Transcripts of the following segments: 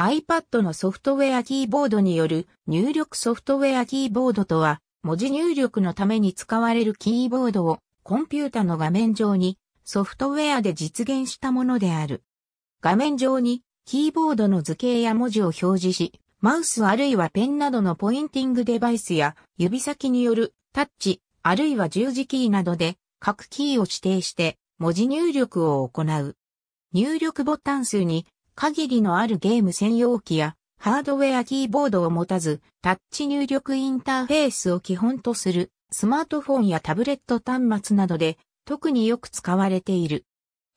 iPad のソフトウェアキーボードによる入力ソフトウェアキーボードとは、文字入力のために使われるキーボードをコンピュータの画面上にソフトウェアで実現したものである。画面上にキーボードの図形や文字を表示し、マウスあるいはペンなどのポインティングデバイスや指先によるタッチ、あるいは十字キーなどで各キーを指定して文字入力を行う。入力ボタン数に限りのあるゲーム専用機やハードウェアキーボードを持たず、タッチ入力インターフェースを基本とするスマートフォンやタブレット端末などで特によく使われている。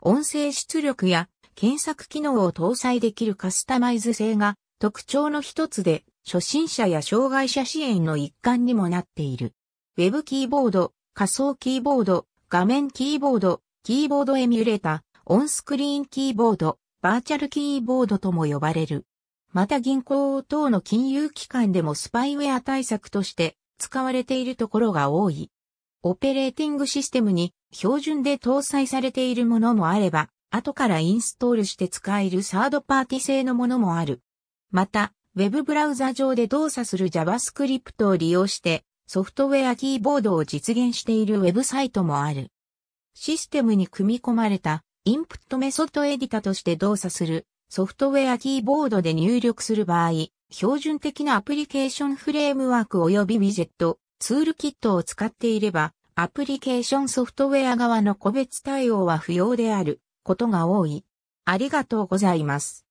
音声出力や検索機能を搭載できるカスタマイズ性が特徴の一つで初心者や障害者支援の一環にもなっている。ウェブキーボード、仮想キーボード、画面キーボード、キーボードエミュレータ、ー、オンスクリーンキーボード、バーチャルキーボードとも呼ばれる。また銀行等の金融機関でもスパイウェア対策として使われているところが多い。オペレーティングシステムに標準で搭載されているものもあれば、後からインストールして使えるサードパーティ製のものもある。また、ウェブブラウザ上で動作する JavaScript を利用してソフトウェアキーボードを実現しているウェブサイトもある。システムに組み込まれたインプットメソッドエディタとして動作するソフトウェアキーボードで入力する場合、標準的なアプリケーションフレームワーク及びウィジェット、ツールキットを使っていれば、アプリケーションソフトウェア側の個別対応は不要であることが多い。ありがとうございます。